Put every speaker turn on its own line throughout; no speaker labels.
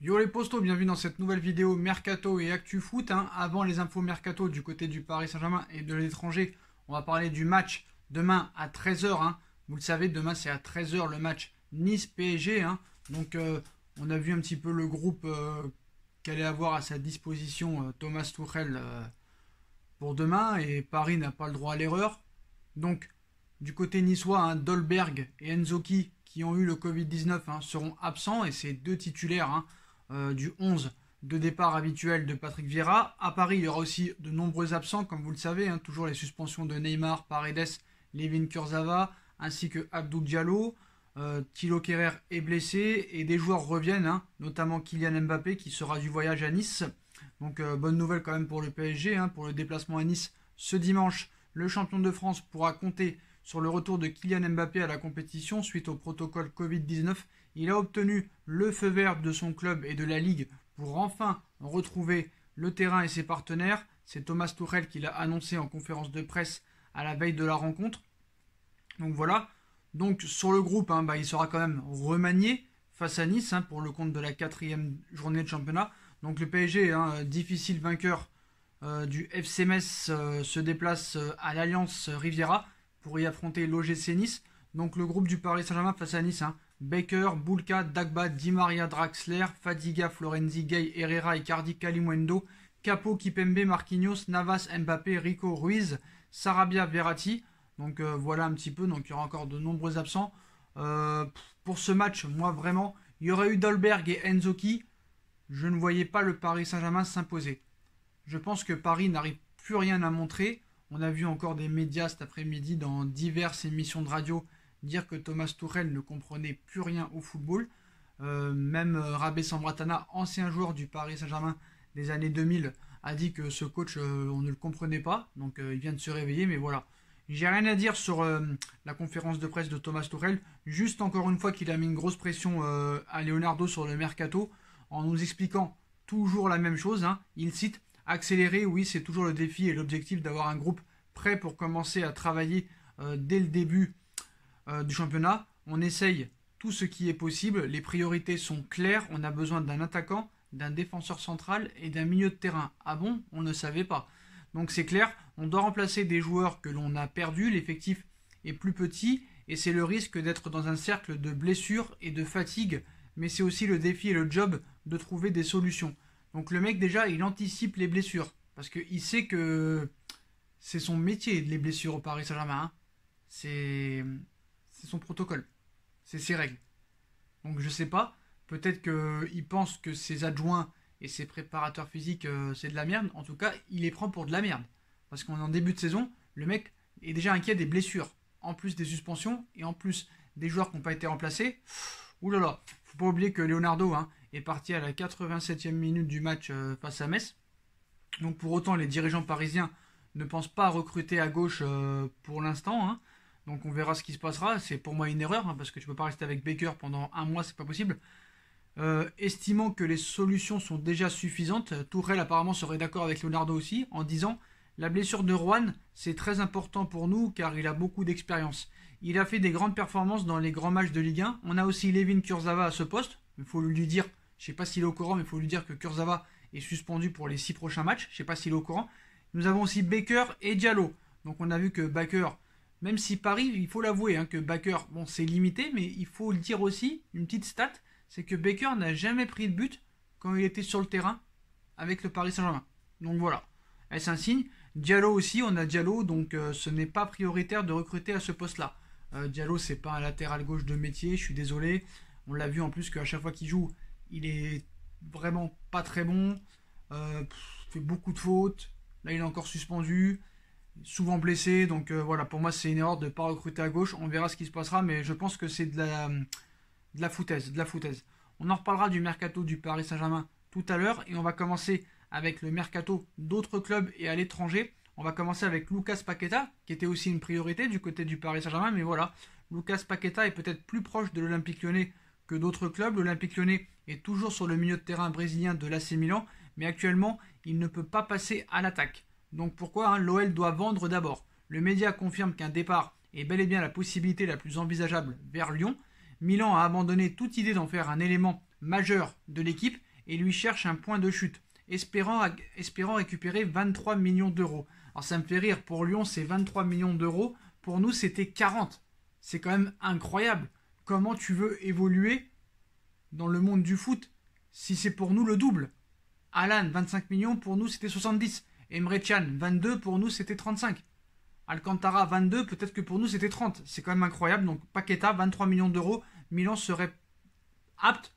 Yo les postos, bienvenue dans cette nouvelle vidéo Mercato et Actu Foot. Hein. Avant les infos Mercato du côté du Paris Saint-Germain et de l'étranger, on va parler du match demain à 13h. Hein. Vous le savez, demain c'est à 13h le match Nice-PSG. Hein. Donc euh, on a vu un petit peu le groupe euh, qu'allait avoir à sa disposition euh, Thomas Tuchel euh, pour demain et Paris n'a pas le droit à l'erreur. Donc, du côté niçois, hein, Dolberg et Enzoki qui ont eu le Covid-19 hein, seront absents et c'est deux titulaires hein, euh, du 11 de départ habituel de Patrick Vieira. À Paris, il y aura aussi de nombreux absents, comme vous le savez, toujours les suspensions de Neymar, Paredes, Levin Kurzava ainsi que Abdou Diallo. Euh, Thilo Kerrer est blessé et des joueurs reviennent, hein, notamment Kylian Mbappé qui sera du voyage à Nice. Donc euh, bonne nouvelle quand même pour le PSG, hein, pour le déplacement à Nice ce dimanche. Le champion de France pourra compter sur le retour de Kylian Mbappé à la compétition suite au protocole Covid-19. Il a obtenu le feu vert de son club et de la Ligue pour enfin retrouver le terrain et ses partenaires. C'est Thomas Tourel qui l'a annoncé en conférence de presse à la veille de la rencontre. Donc voilà, donc sur le groupe, hein, bah, il sera quand même remanié face à Nice hein, pour le compte de la quatrième journée de championnat. Donc le PSG, hein, difficile vainqueur euh, du FC euh, se déplace euh, à l'Alliance Riviera pour y affronter l'OGC Nice. Donc le groupe du Paris Saint-Germain face à Nice, Baker, Bulka, Dagba, Di Maria, Draxler, Fadiga, Florenzi, Gay, Herrera, Icardi, Kalimundo, Capo, Kipembe, Marquinhos, Navas, Mbappé, Rico, Ruiz, Sarabia, Verratti. Donc euh, voilà un petit peu. Donc il y aura encore de nombreux absents. Euh, pour ce match, moi vraiment, il y aurait eu Dolberg et Enzoki. Je ne voyais pas le Paris Saint-Germain s'imposer. Je pense que Paris n'arrive plus rien à montrer. On a vu encore des médias cet après-midi dans diverses émissions de radio dire que Thomas Tourel ne comprenait plus rien au football. Euh, même Rabé Sambratana, ancien joueur du Paris Saint-Germain des années 2000, a dit que ce coach, on ne le comprenait pas. Donc il vient de se réveiller, mais voilà. J'ai rien à dire sur euh, la conférence de presse de Thomas Tourelle, juste encore une fois qu'il a mis une grosse pression euh, à Leonardo sur le mercato en nous expliquant toujours la même chose. Hein. Il cite accélérer, oui, c'est toujours le défi et l'objectif d'avoir un groupe prêt pour commencer à travailler euh, dès le début du championnat. On essaye tout ce qui est possible, les priorités sont claires, on a besoin d'un attaquant, d'un défenseur central et d'un milieu de terrain. Ah bon, on ne savait pas. Donc c'est clair, on doit remplacer des joueurs que l'on a perdus, l'effectif est plus petit et c'est le risque d'être dans un cercle de blessures et de fatigue, mais c'est aussi le défi et le job de trouver des solutions. Donc le mec déjà, il anticipe les blessures parce qu'il sait que c'est son métier les blessures au Paris Saint-Germain. Hein. C'est son protocole, c'est ses règles. Donc je sais pas, peut-être qu'il pense que ses adjoints et ses préparateurs physiques, euh, c'est de la merde. En tout cas, il les prend pour de la merde. Parce qu'on en début de saison, le mec est déjà inquiet des blessures, en plus des suspensions, et en plus des joueurs qui n'ont pas été remplacés. Ouh là là, faut pas oublier que Leonardo hein, est parti à la 87e minute du match euh, face à Metz. Donc pour autant, les dirigeants parisiens ne pensent pas à recruter à gauche euh, pour l'instant. Hein. Donc on verra ce qui se passera. C'est pour moi une erreur, hein, parce que tu peux pas rester avec Baker pendant un mois, c'est pas possible. Euh, estimant que les solutions sont déjà suffisantes, Tourelle apparemment serait d'accord avec Leonardo aussi, en disant La blessure de Juan, c'est très important pour nous car il a beaucoup d'expérience. Il a fait des grandes performances dans les grands matchs de Ligue 1. On a aussi Levin Kurzawa à ce poste. Il faut lui dire, je ne sais pas s'il est au courant, mais il faut lui dire que Kurzawa est suspendu pour les six prochains matchs. Je ne sais pas s'il est au courant. Nous avons aussi Baker et Diallo. Donc on a vu que Baker, même si Paris, il faut l'avouer, hein, que Baker, bon, c'est limité, mais il faut le dire aussi, une petite stat, c'est que Baker n'a jamais pris de but quand il était sur le terrain avec le Paris Saint-Germain. Donc voilà, est un signe Diallo aussi, on a Diallo, donc euh, ce n'est pas prioritaire de recruter à ce poste-là. Euh, Diallo, c'est pas un latéral gauche de métier, je suis désolé. On l'a vu en plus qu'à chaque fois qu'il joue, il est vraiment pas très bon, Il euh, fait beaucoup de fautes. Là, il est encore suspendu, souvent blessé. Donc voilà, pour moi, c'est une erreur de ne pas recruter à gauche. On verra ce qui se passera, mais je pense que c'est de la de la foutaise, de la foutaise. On en reparlera du mercato du Paris Saint-Germain tout à l'heure et on va commencer avec le mercato d'autres clubs et à l'étranger. On va commencer avec Lucas Paqueta, qui était aussi une priorité du côté du Paris Saint-Germain, mais voilà, Lucas Paqueta est peut-être plus proche de l'Olympique lyonnais que d'autres clubs. L'Olympique lyonnais est toujours sur le milieu de terrain brésilien de l'AC Milan, mais actuellement, il ne peut pas passer à l'attaque. Donc pourquoi hein, l'OL doit vendre d'abord Le média confirme qu'un départ est bel et bien la possibilité la plus envisageable vers Lyon, Milan a abandonné toute idée d'en faire un élément majeur de l'équipe et lui cherche un point de chute, espérant, récupérer 23 millions d'euros. Alors ça me fait rire, pour Lyon c'est 23 millions d'euros, pour nous c'était 40. C'est quand même incroyable. Comment tu veux évoluer dans le monde du foot si c'est pour nous le double Alan, 25 millions, pour nous c'était 70. Emre Can, 22, pour nous c'était 35. Alcantara, 22, peut-être que pour nous c'était 30. C'est quand même incroyable. Donc Paqueta, 23 millions d'euros, Milan serait apte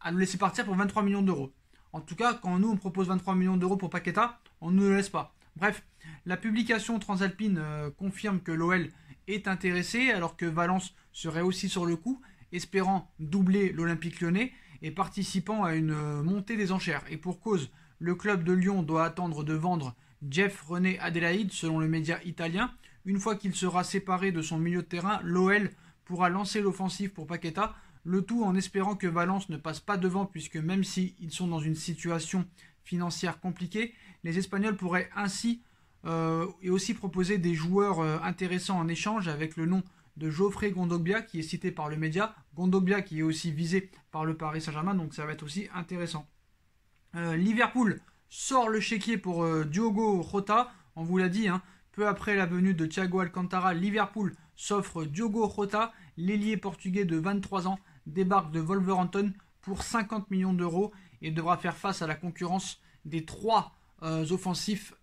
à nous laisser partir pour 23 millions d'euros. En tout cas, quand nous on propose 23 millions d'euros pour Paqueta, on ne le laisse pas. Bref, la publication transalpine euh, confirme que l'OL est intéressé alors que Valence serait aussi sur le coup, espérant doubler l'Olympique lyonnais et participant à une euh, montée des enchères. Et pour cause, le club de Lyon doit attendre de vendre Jeff René Adélaïde selon le média italien. Une fois qu'il sera séparé de son milieu de terrain, l'OL pourra lancer l'offensive pour Paqueta, le tout en espérant que Valence ne passe pas devant puisque même s'ils sont dans une situation financière compliquée, les Espagnols pourraient ainsi euh, et aussi proposer des joueurs euh, intéressants en échange avec le nom de Geoffrey Gondobia, qui est cité par le média, Gondobia qui est aussi visé par le Paris Saint-Germain, donc ça va être aussi intéressant. Euh, Liverpool sort le chéquier pour Diogo Rota, on vous l'a dit, hein, peu après la venue de Thiago Alcantara, Liverpool s'offre Diogo Rota, l'ailier portugais de 23 ans, débarque de Wolverhampton pour 50 millions d'euros et devra faire face à la concurrence des trois euh, offensifs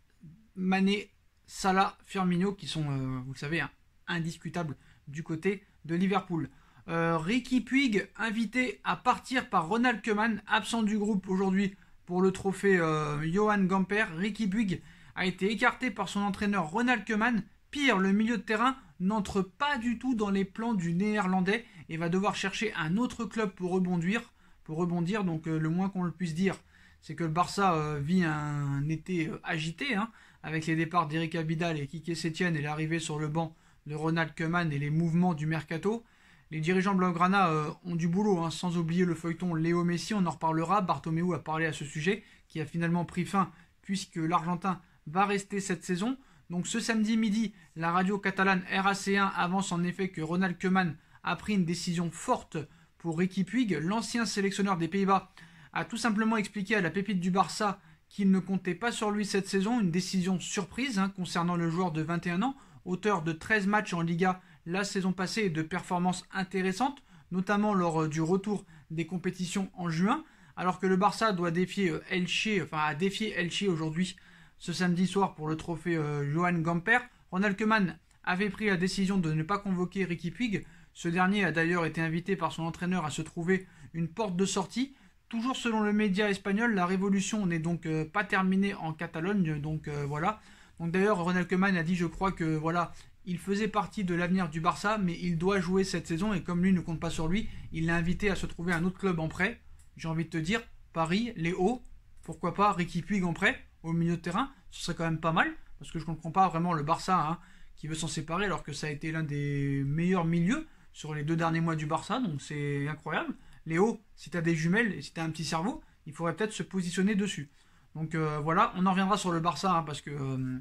Mané, Salah, Firmino, qui sont, euh, vous le savez, hein, indiscutables du côté de Liverpool. Euh, Ricky Puig, invité à partir par Ronald Koeman, absent du groupe aujourd'hui pour le trophée Johan Gamper. Ricky Puig a été écarté par son entraîneur Ronald Koeman Pire, le milieu de terrain n'entre pas du tout dans les plans du néerlandais et va devoir chercher un autre club pour rebondir. Pour rebondir, donc euh, le moins qu'on le puisse dire, c'est que le Barça euh, vit un, été euh, agité, hein, avec les départs d'Eric Abidal et Kike Sétienne et l'arrivée sur le banc de Ronald Koeman et les mouvements du mercato. Les dirigeants Blaugrana ont du boulot, hein, sans oublier le feuilleton Léo Messi, on en reparlera, Bartomeu a parlé à ce sujet, qui a finalement pris fin puisque l'Argentin va rester cette saison. Donc ce samedi midi, la radio catalane RAC1 avance en effet que Ronald Koeman a pris une décision forte pour Ricky Puig. L'ancien sélectionneur des Pays-Bas a tout simplement expliqué à la pépite du Barça qu'il ne comptait pas sur lui cette saison, une décision surprise hein, concernant le joueur de 21 ans, auteur de 13 matchs en Liga la saison passée et de performances intéressantes, notamment lors euh, du retour des compétitions en juin, alors que le Barça doit défier euh, Elche, enfin a Elche aujourd'hui ce samedi soir pour le trophée euh, Johan Gamper. Ronald Koeman avait pris la décision de ne pas convoquer Ricky Puig. Ce dernier a d'ailleurs été invité par son entraîneur à se trouver une porte de sortie. Toujours selon le média espagnol, la révolution n'est donc euh, pas terminée en Catalogne. Donc euh, voilà. Donc d'ailleurs, Ronald Koeman a dit, je crois que voilà, il faisait partie de l'avenir du Barça, mais il doit jouer cette saison et comme lui ne compte pas sur lui, il l'a invité à se trouver un autre club en prêt. J'ai envie de te dire, Paris, les Hauts, pourquoi pas Ricky Puig en prêt au milieu de terrain, ce serait quand même pas mal, parce que je ne comprends pas vraiment le Barça hein, qui veut s'en séparer alors que ça a été l'un des meilleurs milieux sur les deux derniers mois du Barça, donc c'est incroyable. Léo, si t'as des jumelles et si t'as un petit cerveau, il faudrait peut-être se positionner dessus. Donc euh, voilà, on en reviendra sur le Barça hein, parce que euh,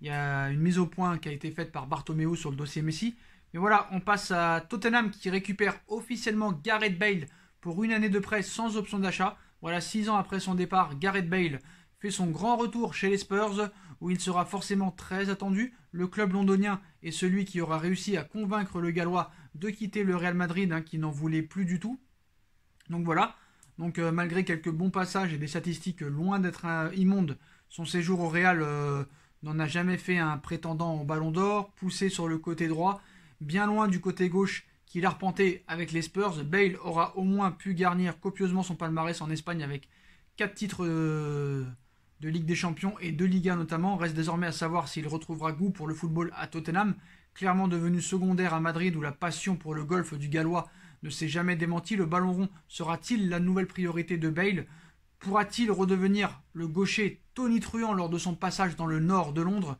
il y a une mise au point qui a été faite par Bartomeu sur le dossier Messi. Mais voilà, on passe à Tottenham qui récupère officiellement Gareth Bale pour une année de prêt sans option d'achat. Voilà, six ans après son départ, Gareth Bale fait son grand retour chez les Spurs, où il sera forcément très attendu. Le club londonien est celui qui aura réussi à convaincre le Gallois de quitter le Real Madrid, hein, qui n'en voulait plus du tout. Donc voilà, donc euh, malgré quelques bons passages et des statistiques loin d'être immondes, son séjour au Real euh, n'en a jamais fait un prétendant au Ballon d'Or, poussé sur le côté droit, bien loin du côté gauche a repenté avec les Spurs, Bale aura au moins pu garnir copieusement son palmarès en Espagne avec 4 titres euh, de Ligue des Champions et 2 Liga notamment. Reste désormais à savoir s'il retrouvera goût pour le football à Tottenham, clairement devenu secondaire à Madrid où la passion pour le golf du Gallois ne s'est jamais démentie. Le ballon rond sera-t-il la nouvelle priorité de Bale Pourra-t-il redevenir le gaucher tonitruant lors de son passage dans le nord de Londres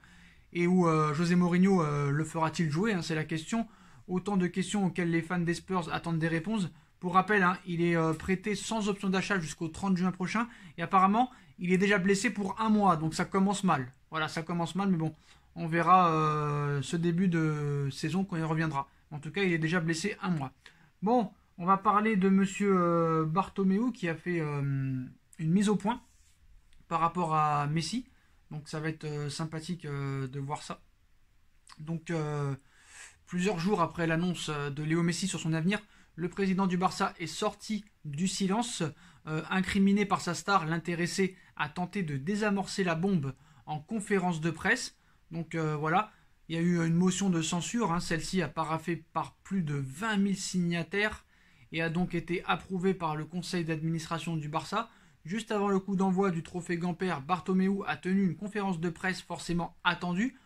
Et où euh, José Mourinho euh, le fera-t-il jouer hein, C'est la question. Autant de questions auxquelles les fans des Spurs attendent des réponses. Pour rappel, hein, il est euh, prêté sans option d'achat jusqu'au 30 juin prochain. Et apparemment, il est déjà blessé pour un mois. Donc ça commence mal. Voilà, ça commence mal. Mais bon, on verra euh, ce début de saison quand il reviendra. En tout cas, il est déjà blessé un mois. Bon, on va parler de monsieur euh, qui a fait euh, une mise au point par rapport à Messi. Donc ça va être sympathique de voir ça. Donc. Plusieurs jours après l'annonce euh, de Léo Messi sur son avenir, le président du Barça est sorti du silence. Euh, incriminé par sa star, l'intéressé a tenté de désamorcer la bombe en conférence de presse. Donc euh, voilà, il y a eu une motion de censure. Hein. Celle-ci a paraffé par plus de 20 000 signataires et a donc été approuvée par le conseil d'administration du Barça. Juste avant le coup d'envoi du trophée Gamper, Bartomeu a tenu une conférence de presse forcément attendue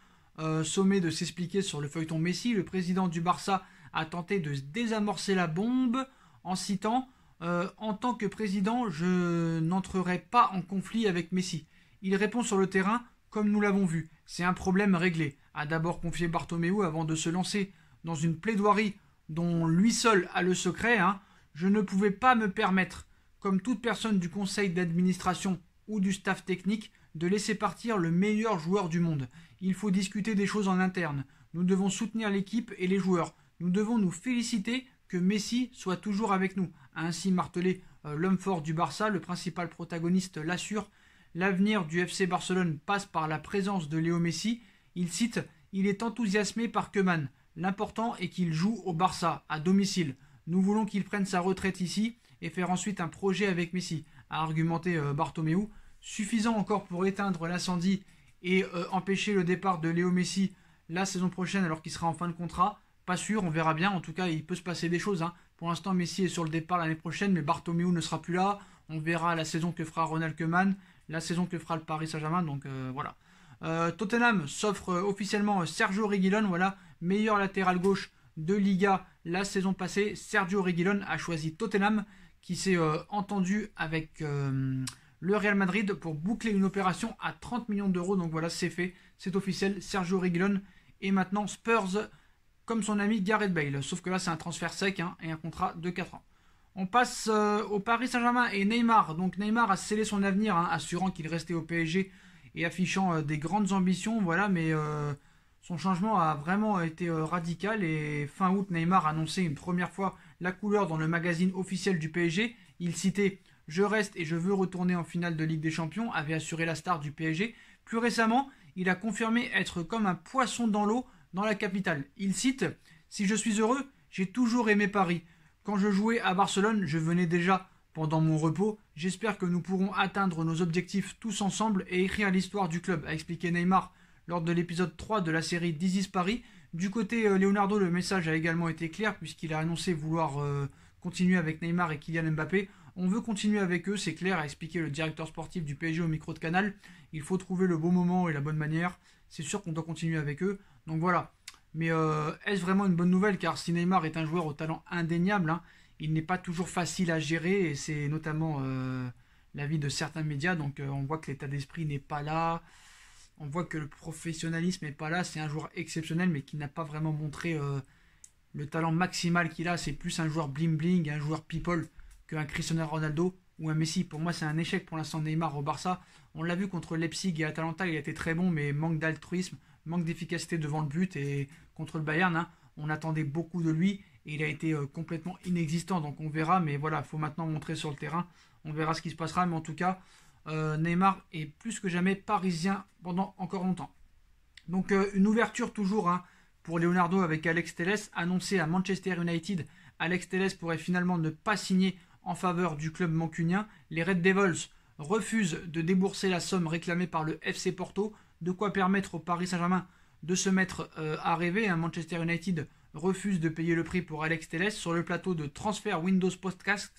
euh, sommet sommé de s'expliquer sur le feuilleton Messi, le président du Barça a tenté de désamorcer la bombe en citant euh, En tant que président, je n'entrerai pas en conflit avec Messi. Il répond sur le terrain Comme nous l'avons vu, c'est un problème réglé. A d'abord confié Bartomeu avant de se lancer dans une plaidoirie dont lui seul a le secret. Hein. Je ne pouvais pas me permettre, comme toute personne du conseil d'administration ou du staff technique, de laisser partir le meilleur joueur du monde. Il faut discuter des choses en interne. Nous devons soutenir l'équipe et les joueurs. Nous devons nous féliciter que Messi soit toujours avec nous, ainsi martelé euh, l'homme fort du Barça, le principal protagoniste l'assure. L'avenir du FC Barcelone passe par la présence de Léo Messi. Il cite Il est enthousiasmé par Keman. L'important est qu'il joue au Barça, à domicile. Nous voulons qu'il prenne sa retraite ici et faire ensuite un projet avec Messi, a argumenté euh, suffisant encore pour éteindre l'incendie et euh, empêcher le départ de Léo Messi la saison prochaine alors qu'il sera en fin de contrat. Pas sûr, on verra bien. En tout cas, il peut se passer des choses. Hein. Pour l'instant, Messi est sur le départ l'année prochaine, mais Bartomeu ne sera plus là. On verra la saison que fera Ronald Koeman, la saison que fera le Paris Saint-Germain. Donc euh, voilà. Euh, Tottenham s'offre officiellement Sergio Reguilon, voilà, meilleur latéral gauche de Liga la saison passée. Sergio Reguilon a choisi Tottenham, qui s'est entendu avec le Real Madrid pour boucler une opération à 30 millions d'euros. Donc voilà, c'est fait, c'est officiel. Sergio Reguilon et maintenant Spurs comme son ami Gareth Bale. Sauf que là, c'est un transfert sec hein, et un contrat de 4 ans. On passe euh, au Paris Saint-Germain et Neymar. Donc Neymar a scellé son avenir, hein, assurant qu'il restait au PSG et affichant euh, des grandes ambitions. Voilà, mais euh, son changement a vraiment été radical. Et fin août, Neymar a annoncé une première fois la couleur dans le magazine officiel du PSG. Il citait je reste et je veux retourner en finale de Ligue des Champions, avait assuré la star du PSG. Plus récemment, il a confirmé être comme un poisson dans l'eau dans la capitale. Il cite Si je suis heureux, j'ai toujours aimé Paris. Quand je jouais à Barcelone, je venais déjà pendant mon repos. J'espère que nous pourrons atteindre nos objectifs tous ensemble et écrire l'histoire du club, a expliqué Neymar lors de l'épisode 3 de la série This Paris. Du côté euh, Leonardo, le message a également été clair puisqu'il a annoncé vouloir euh, continuer avec Neymar et Kylian Mbappé on veut continuer avec eux, c'est clair, a expliqué le directeur sportif du PSG au micro de Canal. Il faut trouver le bon moment et la bonne manière. C'est sûr qu'on doit continuer avec eux. Donc voilà. Mais euh, est-ce vraiment une bonne nouvelle Car si Neymar est un joueur au talent indéniable, hein, il n'est pas toujours facile à gérer et c'est notamment euh, l'avis de certains médias. Donc euh, on voit que l'état d'esprit n'est pas là. On voit que le professionnalisme n'est pas là. C'est un joueur exceptionnel mais qui n'a pas vraiment montré le talent maximal qu'il a. C'est plus un joueur bling bling, un joueur people un Cristiano Ronaldo ou un Messi. Pour moi, c'est un échec pour l'instant Neymar au Barça. On l'a vu contre Leipzig et Atalanta, il a été très bon, mais manque d'altruisme, manque d'efficacité devant le but. Et contre le Bayern, hein, on attendait beaucoup de lui et il a été euh, complètement inexistant. Donc on verra, mais voilà, il faut maintenant montrer sur le terrain. On verra ce qui se passera, mais en tout cas, euh, Neymar est plus que jamais parisien pendant encore longtemps. Donc euh, une ouverture toujours hein, pour Leonardo avec Alex Telles, annoncé à Manchester United. Alex Telles pourrait finalement ne pas signer en faveur du club mancunien, les Red Devils refusent de débourser la somme réclamée par le FC Porto, de quoi permettre au Paris Saint-Germain de se mettre euh, à rêver. Manchester United refuse de payer le prix pour Alex Telles. Sur le plateau de transfert Windows Podcast,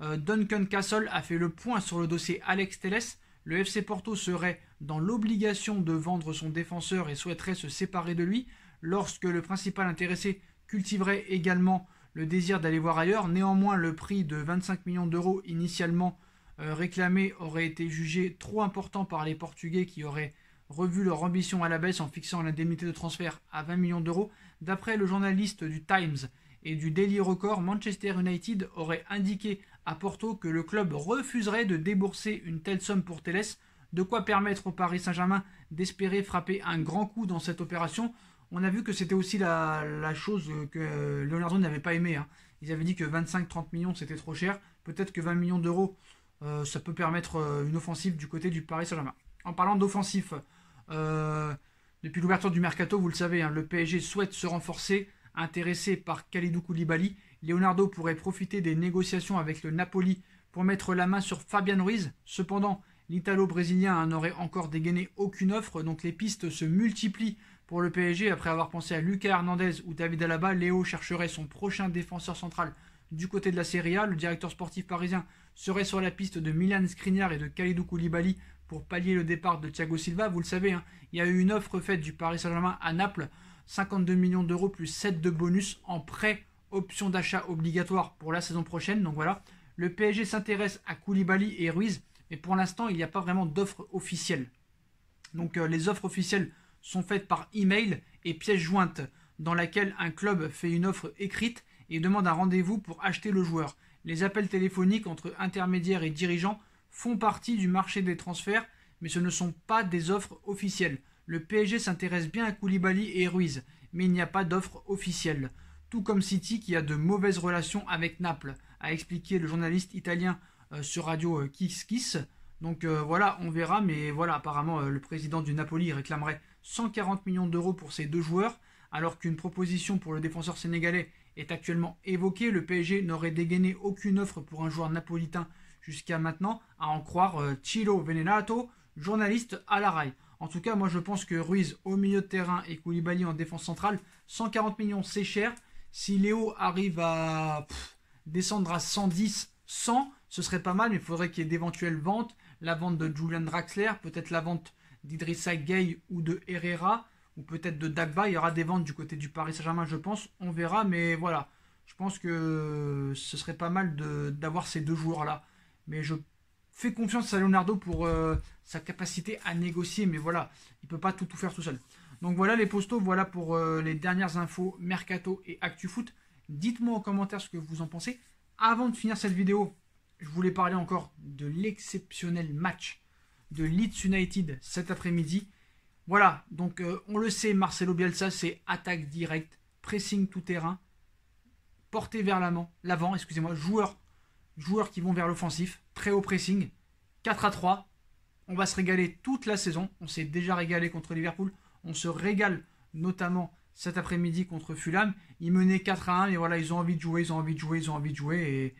euh, Duncan Castle a fait le point sur le dossier Alex Telles. Le FC Porto serait dans l'obligation de vendre son défenseur et souhaiterait se séparer de lui lorsque le principal intéressé cultiverait également le désir d'aller voir ailleurs. Néanmoins, le prix de 25 millions d'euros initialement euh, réclamé aurait été jugé trop important par les Portugais qui auraient revu leur ambition à la baisse en fixant l'indemnité de transfert à 20 millions d'euros. D'après le journaliste du Times et du Daily Record, Manchester United aurait indiqué à Porto que le club refuserait de débourser une telle somme pour Télès. de quoi permettre au Paris Saint-Germain d'espérer frapper un grand coup dans cette opération, on a vu que c'était aussi la, chose que Leonardo n'avait pas aimé. Hein. Ils avaient dit que 25-30 millions c'était trop cher. Peut-être que 20 millions d'euros, euh, ça peut permettre euh, une offensive du côté du Paris Saint-Germain. En parlant d'offensif, euh, depuis l'ouverture du mercato, vous le savez, hein, le PSG souhaite se renforcer. Intéressé par Kalidou Koulibaly, Leonardo pourrait profiter des négociations avec le Napoli pour mettre la main sur Fabian Ruiz. Cependant, l'Italo-Brésilien n'aurait encore dégainé aucune offre, donc les pistes se multiplient pour le PSG, après avoir pensé à Lucas Hernandez ou David Alaba, Léo chercherait son prochain défenseur central. Du côté de la Serie A, le directeur sportif parisien serait sur la piste de Milan Skriniar et de Kalidou Koulibaly pour pallier le départ de Thiago Silva. Vous le savez, hein, il y a eu une offre faite du Paris Saint-Germain à Naples, 52 millions d'euros plus 7 de bonus en prêt, option d'achat obligatoire pour la saison prochaine. Donc voilà, le PSG s'intéresse à Koulibaly et Ruiz, mais pour l'instant, il n'y a pas vraiment d'offre officielle. Donc euh, les offres officielles sont faites par email et pièce jointe, dans laquelle un club fait une offre écrite et demande un rendez-vous pour acheter le joueur. Les appels téléphoniques entre intermédiaires et dirigeants font partie du marché des transferts, mais ce ne sont pas des offres officielles. Le PSG s'intéresse bien à Koulibaly et Ruiz, mais il n'y a pas d'offre officielle. Tout comme City qui a de mauvaises relations avec Naples, a expliqué le journaliste italien euh, sur Radio euh, Kiss Kiss. Donc euh, voilà, on verra, mais voilà, apparemment le président du Napoli réclamerait 140 millions d'euros pour ces deux joueurs, alors qu'une proposition pour le défenseur sénégalais est actuellement évoquée. Le PSG n'aurait dégainé aucune offre pour un joueur napolitain jusqu'à maintenant, à en croire Chilo euh, Venenato, journaliste à la rail. En tout cas, moi je pense que Ruiz au milieu de terrain et Koulibaly en défense centrale, 140 millions c'est cher. Si Léo arrive à descendre à 110, 100, ce serait pas mal, mais il faudrait qu'il y ait d'éventuelles ventes. La vente de Julian Draxler, peut-être la vente d'Idrissa Gueye ou de Herrera, ou peut-être de Dagba. Il y aura des ventes du côté du Paris Saint-Germain, je pense. On verra, mais voilà. Je pense que ce serait pas mal d'avoir ces deux joueurs-là. Mais je fais confiance à Leonardo pour euh, sa capacité à négocier. Mais voilà, il peut pas tout, tout faire tout seul. Donc voilà les postos, voilà pour euh, les dernières infos Mercato et ActuFoot. Dites-moi en commentaire ce que vous en pensez. Avant de finir cette vidéo, je voulais parler encore de l'exceptionnel match de Leeds United cet après-midi. Voilà, donc euh, on le sait, Marcelo Bielsa, c'est attaque directe, pressing tout terrain, porté vers l'avant, excusez-moi, joueurs, joueurs qui vont vers l'offensif, très haut pressing, 4 à 3. On va se régaler toute la saison. On s'est déjà régalé contre Liverpool. On se régale notamment cet après-midi contre Fulham. Ils menaient 4 à 1, et voilà, ils ont envie de jouer, ils ont envie de jouer, ils ont envie de jouer. Et,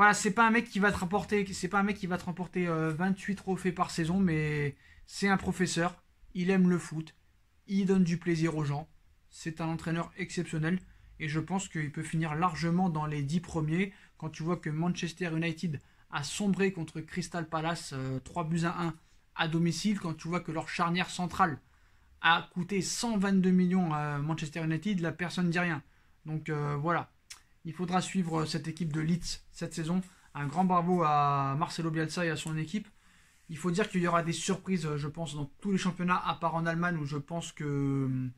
voilà, c'est pas un mec qui va te rapporter, c'est pas un mec qui va te remporter 28 euh, trophées par saison, mais c'est un professeur. Il aime le foot, il donne du plaisir aux gens. C'est un entraîneur exceptionnel et je pense qu'il peut finir largement dans les 10 premiers. Quand tu vois que Manchester United a sombré contre Crystal Palace 3 euh, buts à 1 à domicile, quand tu vois que leur charnière centrale a coûté 122 millions à Manchester United, la personne ne dit rien. Donc euh, voilà, il faudra suivre euh, cette équipe de Leeds cette saison. Un grand bravo à Marcelo Bielsa et à son équipe. Il faut dire qu'il y aura des surprises, euh, je pense, dans tous les championnats, à part en Allemagne, où je pense que euh,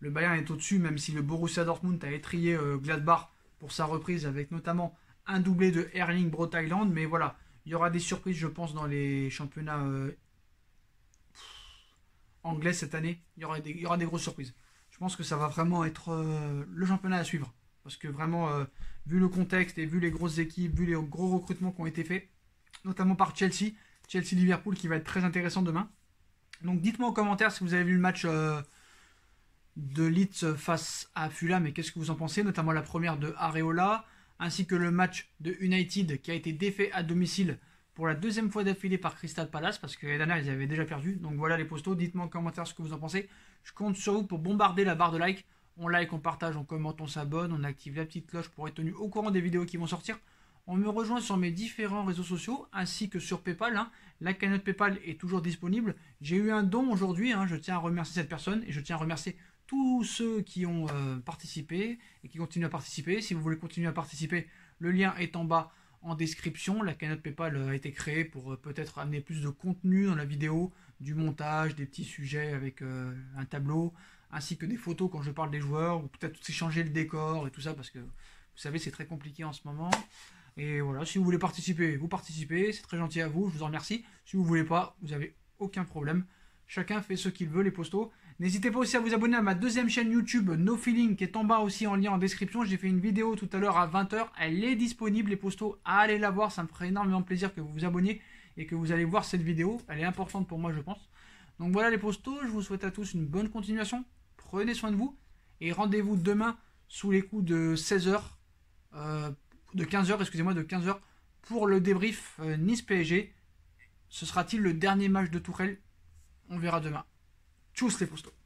le Bayern est au-dessus, même si le Borussia Dortmund a étrié Gladbach pour sa reprise, avec notamment un doublé de Erling Bro Mais voilà, il y aura des surprises, je pense, dans les championnats anglais cette année. Il y, aura des, grosses surprises. Je pense que ça va vraiment être le championnat à suivre. Parce que vraiment, euh, vu le contexte et vu les grosses équipes, vu les gros recrutements qui ont été faits, notamment par Chelsea, Chelsea-Liverpool qui va être très intéressant demain. Donc dites-moi en commentaire si vous avez vu le match euh, de Leeds face à Fulham et qu'est-ce que vous en pensez, notamment la première de Areola, ainsi que le match de United qui a été défait à domicile pour la deuxième fois d'affilée par Crystal Palace, parce que les dernière ils avaient déjà perdu. Donc voilà les postos, dites-moi en commentaire ce que vous en pensez. Je compte sur vous pour bombarder la barre de like on like, on partage, on commente, on s'abonne, on active la petite cloche pour être tenu au courant des vidéos qui vont sortir. On me rejoint sur mes différents réseaux sociaux ainsi que sur PayPal. Hein. La cagnotte PayPal est toujours disponible. J'ai eu un don aujourd'hui. Hein. Je tiens à remercier cette personne et je tiens à remercier tous ceux qui ont euh, participé et qui continuent à participer. Si vous voulez continuer à participer, le lien est en bas en description. La cagnotte PayPal euh, a été créée pour euh, peut-être amener plus de contenu dans la vidéo, du montage, des petits sujets avec un tableau, ainsi que des photos quand je parle des joueurs, ou peut-être aussi changer le décor et tout ça, parce que vous savez, c'est très compliqué en ce moment. Et voilà, si vous voulez participer, vous participez, c'est très gentil à vous, je vous en remercie. Si vous ne voulez pas, vous n'avez aucun problème. Chacun fait ce qu'il veut, les postos. N'hésitez pas aussi à vous abonner à ma deuxième chaîne YouTube, No Feeling, qui est en bas aussi en lien en description. J'ai fait une vidéo tout à l'heure à 20h. Elle est disponible, les postos. Allez la voir, ça me ferait énormément plaisir que vous vous abonniez et que vous allez voir cette vidéo. Elle est importante pour moi, je pense. Donc voilà les postos, je vous souhaite à tous une bonne continuation. Prenez soin de vous et rendez-vous demain sous les coups de 16h, euh, de 15h, excusez-moi, de 15h pour le débrief euh, Nice-PSG. Ce sera-t-il le dernier match de Tourelle On verra demain. Tous les postos